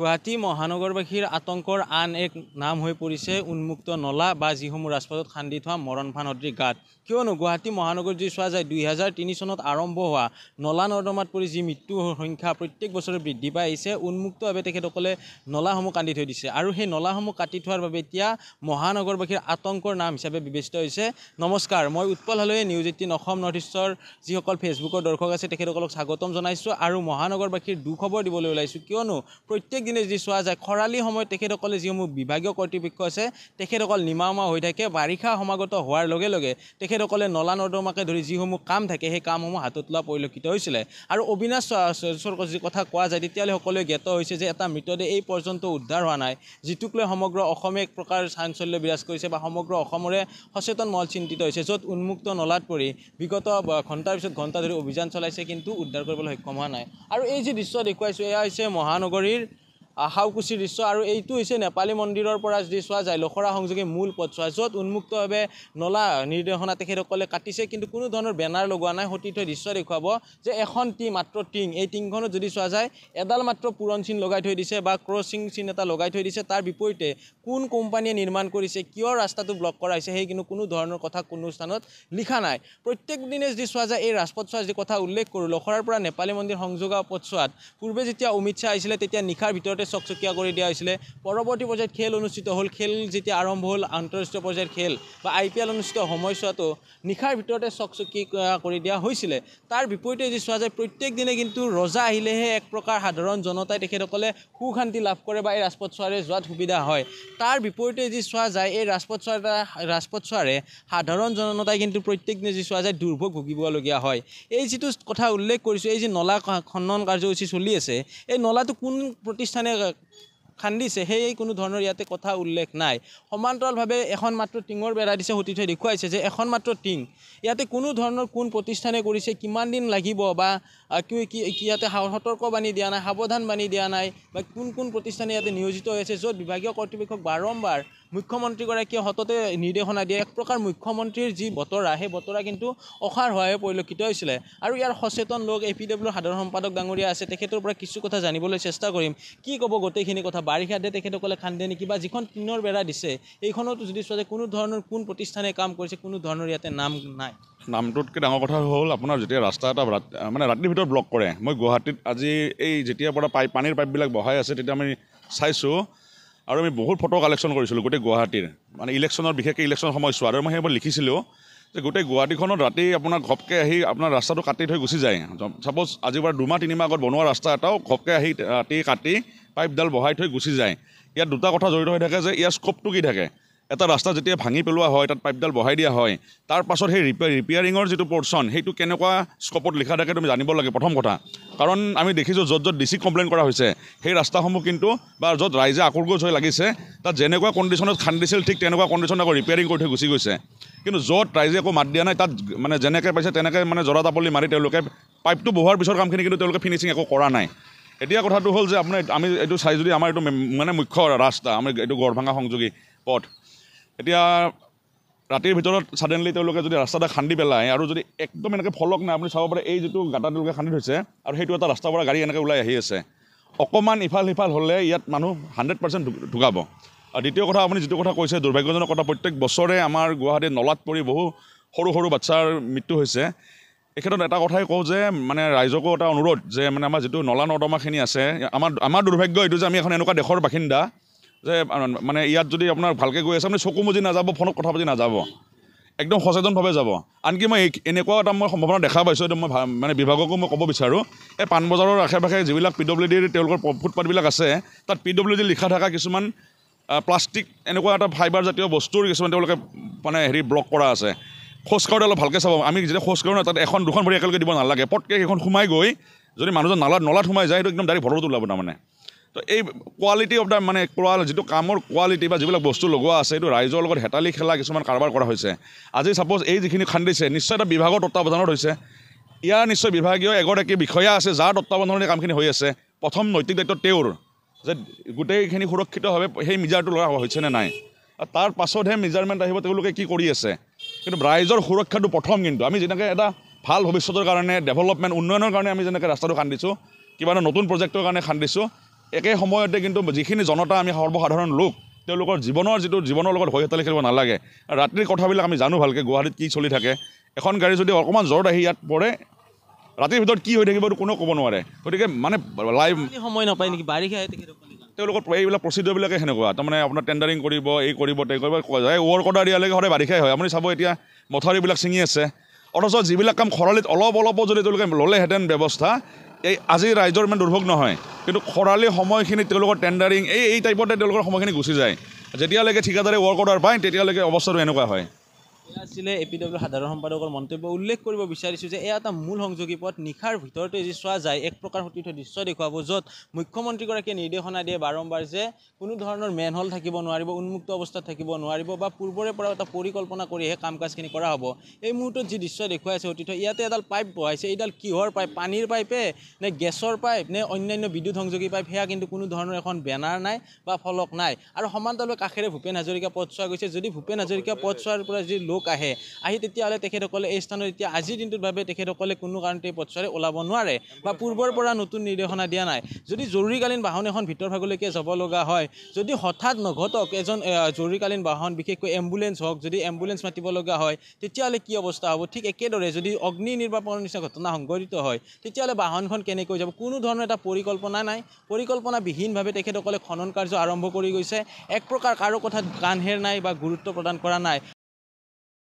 গুৱাহাটী মহানগৰবাসীৰ আতংকৰ আন এক নাম হৈ পৰিছে উন্মুক্ত নলা বা যিসমূহ ৰাজপথত খান্দি থোৱা মৰণফা নদীৰ গাঁত কিয়নো গুৱাহাটী মহানগৰ যদি চোৱা যায় দুহেজাৰ তিনি চনত আৰম্ভ হোৱা নলা নৰ্দমাত পৰি যি মৃত্যুৰ সংখ্যা প্ৰত্যেক বছৰে বৃদ্ধি পাই আহিছে উন্মুক্তভাৱে তেখেতসকলে নলাসমূহ কান্দি থৈ দিছে আৰু সেই নলাসমূহ কাটি থোৱাৰ বাবে এতিয়া মহানগৰবাসীৰ আতংকৰ নাম হিচাপে বিবেচিত হৈছে নমস্কাৰ মই উৎপল হালৈ নিউজ এইটিন অসম নৰ্থ ইষ্টৰ যিসকল ফেচবুকৰ দৰ্শক আছে তেখেতসকলক স্বাগতম জনাইছোঁ আৰু মহানগৰবাসীৰ দুখবৰ দিবলৈ ওলাইছোঁ কিয়নো প্ৰত্যেক গিনেছ দি চোৱা যায় খৰালি সময়ত তেখেতসকলে যিসমূহ বিভাগীয় কৰ্তৃপক্ষ আছে তেখেতসকল নিমাওমা হৈ থাকে বাৰিষা সমাগত হোৱাৰ লগে লগে তেখেতসকলে নলা নৰ্দমাকে ধৰি যিসমূহ কাম থাকে সেই কামসমূহ হাতত লোৱা পৰিলক্ষিত হৈছিলে আৰু অবিনাশ চৰকাৰ যি কথা কোৱা যায় তেতিয়াহ'লে সকলোৱে জ্ঞাত হৈছে যে এটা মৃতদেহ এই পৰ্যন্ত উদ্ধাৰ হোৱা নাই যিটোক লৈ সমগ্ৰ অসমে এক প্ৰকাৰ চাঞ্চল্য বিৰাজ কৰিছে বা সমগ্ৰ অসমৰে সচেতন মল চিন্তিত হৈছে য'ত উন্মুক্ত নলাত পৰি বিগত ঘণ্টাৰ পিছত ঘণ্টা ধৰি অভিযান চলাইছে কিন্তু উদ্ধাৰ কৰিবলৈ সক্ষম হোৱা নাই আৰু এই যি দৃশ্য দেখুৱাইছোঁ এয়া হৈছে মহানগৰীৰ হাউকুচিৰ দৃশ্য আৰু এইটো হৈছে নেপালী মন্দিৰৰ পৰা যদি চোৱা যায় লখৰা সংযোগী মূল পথচোৱা য'ত উন্মুক্তভাৱে নলা নিৰ্দেশনা তেখেতসকলে কাটিছে কিন্তু কোনো ধৰণৰ বেনাৰ লগোৱা নাই সতীৰ্থ দৃশ্য দেখুৱাব যে এখন টি মাত্ৰ টিং এই টিংখনত যদি চোৱা যায় এডাল মাত্ৰ পুৰণ চিন লগাই থৈ দিছে বা ক্ৰছিং চিন এটা লগাই থৈ দিছে তাৰ বিপৰীতে কোন কোম্পানীয়ে নিৰ্মাণ কৰিছে কিয় ৰাস্তাটো ব্লক কৰা হৈছে সেই কিন্তু কোনো ধৰণৰ কথা কোনো স্থানত লিখা নাই প্ৰত্যেক দিনে যদি চোৱা যায় এই ৰাজপথচোৱা যদি কথা উল্লেখ কৰোঁ লখৰাৰ পৰা নেপালী মন্দিৰ সংযোগা পথছোৱাত পূৰ্বে যেতিয়া অমিত শ্বাহ আহিছিলে তেতিয়া নিশাৰ ভিতৰতে চকচকীয়া কৰি দিয়া হৈছিলে পৰৱৰ্তী পৰ্যায়ত খেল অনুষ্ঠিত হ'ল খেল যেতিয়া আৰম্ভ হ'ল আন্তঃৰাষ্ট্ৰীয় পৰ্যায়ত খেল বা আই পি এল অনুষ্ঠিত সময়ছোৱাটো নিশাৰ ভিতৰতে চকচকী কৰি দিয়া হৈছিলে তাৰ বিপৰীতে যদি চোৱা যায় প্ৰত্যেক দিনে কিন্তু ৰজা আহিলেহে এক প্ৰকাৰ সাধাৰণ জনতাই তেখেতসকলে সু শান্তি লাভ কৰে বা এই ৰাজপথ চোৱাৰে যোৱাত সুবিধা হয় তাৰ বিপৰীতে যদি চোৱা যায় এই ৰাজপথ চোৱাৰ ৰাজপথ চোৱাৰে সাধাৰণ জনতাই কিন্তু প্ৰত্যেক দিনে যদি চোৱা যায় দুৰ্ভোগ ভুগিবলগীয়া হয় এই যিটো কথা উল্লেখ কৰিছোঁ এই যি নলা খনন কাৰ্যসূচী চলি আছে এই নলাটো কোন প্ৰতিষ্ঠানে খান্দিছে সেয়ে কোনো ধৰণৰ ইয়াতে কথা উল্লেখ নাই সমান্তৰালভাৱে এখন মাত্ৰ টিঙৰ বেৰা দিছে সুতি থৈ দেখুৱাইছে যে এখন মাত্ৰ টিং ইয়াতে কোনো ধৰণৰ কোন প্ৰতিষ্ঠানে কৰিছে কিমান দিন লাগিব বা ইয়াতে সতৰ্কবাণী দিয়া নাই সাৱধানবাণী দিয়া নাই বা কোন কোন প্ৰতিষ্ঠানে ইয়াতে নিয়োজিত হৈ আছে য'ত বিভাগীয় কৰ্তৃপক্ষক বাৰম্বাৰ মুখ্যমন্ত্ৰীগৰাকীয়ে সততে নিৰ্দেশনা দিয়ে এক প্ৰকাৰ মুখ্যমন্ত্ৰীৰ যি বতৰা সেই বতৰা কিন্তু অসাৰ হোৱাহে পৰিলক্ষিত হৈছিলে আৰু ইয়াৰ সচেতন লোক এ পি ডাব্লিউৰ সাধাৰণ সম্পাদক ডাঙৰীয়া আছে তেখেতৰ পৰা কিছু কথা জানিবলৈ চেষ্টা কৰিম কি ক'ব গোটেইখিনি কথা বাৰিষা দে তেখেতসকলে খান্দে নেকি বা যিখন টিনৰ বেৰা দিছে এইখনতো যদি চোৱা যায় কোনো ধৰণৰ কোন প্ৰতিষ্ঠানে কাম কৰিছে কোনো ধৰণৰ ইয়াতে নাম নাই নামটোতকৈ ডাঙৰ কথা হ'ল আপোনাৰ যেতিয়া ৰাস্তা এটা মানে ৰাতিৰ ভিতৰত ব্লক কৰে মই গুৱাহাটীত আজি এই যেতিয়াৰ পৰা পাইপ পানীৰ পাইপবিলাক বহাই আছে তেতিয়া আমি চাইছোঁ আৰু আমি বহুত ফটো কালেকশ্যন কৰিছিলোঁ গোটেই গুৱাহাটীৰ মানে ইলেকশ্যনৰ বিশেষকৈ ইলেকশ্যন সময়ছোৱা আৰু মই সেইবোৰ লিখিছিলোঁ যে গোটেই গুৱাহাটীখনত ৰাতি আপোনাৰ ঘপকৈ আহি আপোনাৰ ৰাস্তাটো কাটি থৈ গুচি যায় ছাপ'জ আজিৰ পৰা দুমাহ তিনিমাহ আগত বনোৱা ৰাস্তা এটাও ঘপকৈ আহি ৰাতি কাটি পাইপডাল বহাই থৈ গুচি যায় ইয়াত দুটা কথা জড়িত হৈ থাকে যে ইয়াৰ স্কপটো কি থাকে এটা ৰাস্তা যেতিয়া ভাঙি পেলোৱা হয় তাত পাইপডাল বহাই দিয়া হয় তাৰ পাছত সেই ৰিপে ৰিপেয়াৰিঙৰ যিটো পৰ্চন সেইটো কেনেকুৱা স্কপত লিখা থাকে তুমি জানিব লাগে প্ৰথম কথা কাৰণ আমি দেখিছোঁ য'ত য'ত ডি চিক কমপ্লেইন কৰা হৈছে সেই ৰাস্তাসমূহ কিন্তু বা য'ত ৰাইজে আকুৰগোজ হৈ লাগিছে তাত যেনেকুৱা কণ্ডিশ্যনত খান্দিছিল ঠিক তেনেকুৱা কণ্ডিশ্যনত আকৌ ৰিপেয়াৰিং কৰি থৈ গুচি গৈছে কিন্তু য'ত ৰাইজে একো মাত দিয়া নাই তাত মানে যেনেকৈ পাইছে তেনেকৈ মানে তাপলি মাৰি তেওঁলোকে পাইপটো বহোৱাৰ পিছৰ কামখিনি কিন্তু তেওঁলোকে ফিনিচিং একো কৰা নাই এতিয়া কথাটো হ'ল যে আপোনাৰ আমি এইটো চাই যদি আমাৰ এইটো মানে মুখ্য ৰাস্তা আমাৰ এইটো গড়ভাঙা সংযোগী পথ এতিয়া ৰাতিৰ ভিতৰত ছাডেনলি তেওঁলোকে যদি ৰাস্তা এটা খান্দি পেলায় আৰু যদি একদম এনেকৈ ফলক নাই আপুনি চাব পাৰে এই যিটো গাটা তেওঁলোকে খান্দি থৈছে আৰু সেইটো এটা ৰাস্তাৰ পৰা গাড়ী এনেকৈ ওলাই আহি আছে অকণমান ইফাল সিফাল হ'লে ইয়াত মানুহ হাণ্ড্ৰেড পাৰ্চেণ্ট ঢুকাব আৰু দ্বিতীয় কথা আপুনি যিটো কথা কৈছে দুৰ্ভাগ্যজনক কথা প্ৰত্যেক বছৰে আমাৰ গুৱাহাটীত নলাত পৰি বহু সৰু সৰু বাচ্ছাৰ মৃত্যু হৈছে এই ক্ষেত্ৰত এটা কথাই কওঁ যে মানে ৰাইজকো এটা অনুৰোধ যে মানে আমাৰ যিটো নলা নৰ্দমাখিনি আছে আমাৰ আমাৰ দুৰ্ভাগ্য এইটো যে আমি এখন এনেকুৱা দেশৰ বাসিন্দা যে মানে ইয়াত যদি আপোনাৰ ভালকৈ গৈ আছে আপুনি চকু মুজি নাযাব ফোনত কথা পাতি নাযাব একদম সচেতনভাৱে যাব আনকি মই এনেকুৱা এটা মই সম্ভাৱনা দেখা পাইছোঁ এইটো মই মানে বিভাগকো মই ক'ব বিচাৰোঁ এই পাণবজাৰৰ আশে পাশে যিবিলাক পি ডব্লিউ ডিৰ তেওঁলোকৰ ফুটপাথবিলাক আছে তাত পি ডব্লিউ ডি লিখা থকা কিছুমান প্লাষ্টিক এনেকুৱা এটা ফাইবাৰজাতীয় বস্তুৰ কিছুমান তেওঁলোকে মানে হেৰি ব্লক কৰা আছে খোজকাঢ়োতে অলপ ভালকৈ চাব আমি যেতিয়া খোজকাঢ়ো নাই তাত এখন দুখন ভৰি একেলগে দিব নালাগে পটকৈ সেইখন সোমাই গৈ যদি মানুহজন নালাত নলাত সোমাই যায় সেইটো একদম ডাইৰেক্ট ভৰত ওলাব তাৰমানে তো এই কোৱালিটি অফ দ্য মানে কোৱা যিটো কামৰ কোৱালিটি বা যিবিলাক বস্তু লগোৱা আছে এইটো ৰাইজৰ লগত হেতালি খেলা কিছুমান কাৰবাৰ কৰা হৈছে আজি ছাপ'জ এই যিখিনি খান্দিছে নিশ্চয় এটা বিভাগৰ তত্বাৱধানত হৈছে ইয়াৰ নিশ্চয় বিভাগীয় এগৰাকী বিষয়া আছে যাৰ তত্বাৱধানত এই কামখিনি হৈ আছে প্ৰথম নৈতিক দায়িত্ব তেওঁৰ যে গোটেইখিনি সুৰক্ষিতভাৱে সেই মিজাৰটো লগা হৈছে নে নাই আৰু তাৰ পাছতহে মিজাৰমেণ্ট আহিব তেওঁলোকে কি কৰি আছে কিন্তু ৰাইজৰ সুৰক্ষাটো প্ৰথম কিন্তু আমি যেনেকৈ এটা ভাল ভৱিষ্যতৰ কাৰণে ডেভেলপমেণ্ট উন্নয়নৰ কাৰণে আমি যেনেকৈ ৰাস্তাটো খান্দিছোঁ কিবা এটা নতুন প্ৰজেক্টৰ কাৰণে খান্দিছোঁ একে সময়তে কিন্তু যিখিনি জনতা আমি সৰ্বসাধাৰণ লোক তেওঁলোকৰ জীৱনৰ যিটো জীৱনৰ লগত ভয়তালি খেলিব নালাগে ৰাতিৰ কথাবিলাক আমি জানো ভালকৈ গুৱাহাটীত কি চলি থাকে এখন গাড়ী যদি অকণমান জ্বৰত আহি ইয়াত পৰে ৰাতিৰ ভিতৰত কি হৈ থাকিব এইটো কোনেও ক'ব নোৱাৰে গতিকে মানে লাইভ সময় নাপায় নেকি বাৰিষা তেওঁলোকৰ এইবিলাক প্ৰচিডিয়াৰবিলাকে সেনেকুৱা তাৰমানে আপোনাৰ টেণ্ডাৰিং কৰিব এই কৰিব তে কৰিব এই ৱৰ্ক অৰ্ডাৰ দিয়ালৈকে সদায় বাৰিষাই হয় আপুনি চাব এতিয়া মথাউৰিবিলাক ছিঙি আছে অথচ যিবিলাক কাম খৰালিত অলপ অলপো যদি তেওঁলোকে ল'লেহেঁতেন ব্যৱস্থা এই আজি ৰাইজৰ ইমান দুৰ্ভোগ নহয় কিন্তু খৰালি সময়খিনি তেওঁলোকৰ টেণ্ডাৰিং এই এই টাইপতে তেওঁলোকৰ সময়খিনি গুচি যায় যেতিয়ালৈকে ঠিকাদাৰে ৱৰ্ক অৰ্ডাৰ পায় তেতিয়ালৈকে অৱস্থাটো এনেকুৱা হয় আছিলে এ পি ডব্লিউ সাধাৰণ সম্পাদকৰ মন্তব্য উল্লেখ কৰিব বিচাৰিছোঁ যে এয়া এটা মূল সংযোগী পথ নিশাৰ ভিতৰতে যদি চোৱা যায় এক প্ৰকাৰ সতীৰ্থ দৃশ্য দেখুৱাব য'ত মুখ্যমন্ত্ৰীগৰাকীয়ে নিৰ্দেশনা দিয়ে বাৰম্বাৰ যে কোনো ধৰণৰ মেন হল থাকিব নোৱাৰিব উন্মুক্ত অৱস্থাত থাকিব নোৱাৰিব বা পূৰ্বৰে পৰা এটা পৰিকল্পনা কৰিহে কাম কাজখিনি কৰা হ'ব এই মুহূৰ্তত যি দৃশ্য দেখুৱাই আছে সতীৰ্থ ইয়াতে এডাল পাইপ বহাইছে এইডাল কিহৰ পাইপ পানীৰ পাইপে নে গেছৰ পাইপ নে অন্যান্য বিদ্যুৎ সংযোগী পাইপ সেয়া কিন্তু কোনো ধৰণৰ এখন বেনাৰ নাই বা ফলক নাই আৰু সমান্তৰালভাৱে কাষেৰে ভূপেন হাজৰিকা পথ চোৱা গৈছে যদি ভূপেন হাজৰিকা পথ চোৱাৰ পৰা যদি লো লোক আহে আহি তেতিয়াহ'লে তেখেতসকলে এই স্থানত এতিয়া আজিৰ দিনটোৰ বাবে তেখেতসকলে কোনো কাৰণতে পথচাৰে ওলাব নোৱাৰে বা পূৰ্বৰ পৰা নতুন নিৰ্দেশনা দিয়া নাই যদি জৰুৰীকালীন বাহন এখন ভিতৰ ভাগলৈকে যাব লগা হয় যদি হঠাৎ নঘটক এজন জৰুৰীকালীন বাহন বিশেষকৈ এম্বুলেঞ্চ হওক যদি এম্বুলেঞ্চ মাতিব লগা হয় তেতিয়াহ'লে কি অৱস্থা হ'ব ঠিক একেদৰে যদি অগ্নি নিৰ্বাপনৰ নিচিনা ঘটনা সংঘটিত হয় তেতিয়াহ'লে বাহনখন কেনেকৈ যাব কোনো ধৰণৰ এটা পৰিকল্পনা নাই পৰিকল্পনাবিহীনভাৱে তেখেতসকলে খনন কাৰ্য আৰম্ভ কৰি গৈছে এক প্ৰকাৰ কাৰো কথাত গানহেৰ নাই বা গুৰুত্ব প্ৰদান কৰা নাই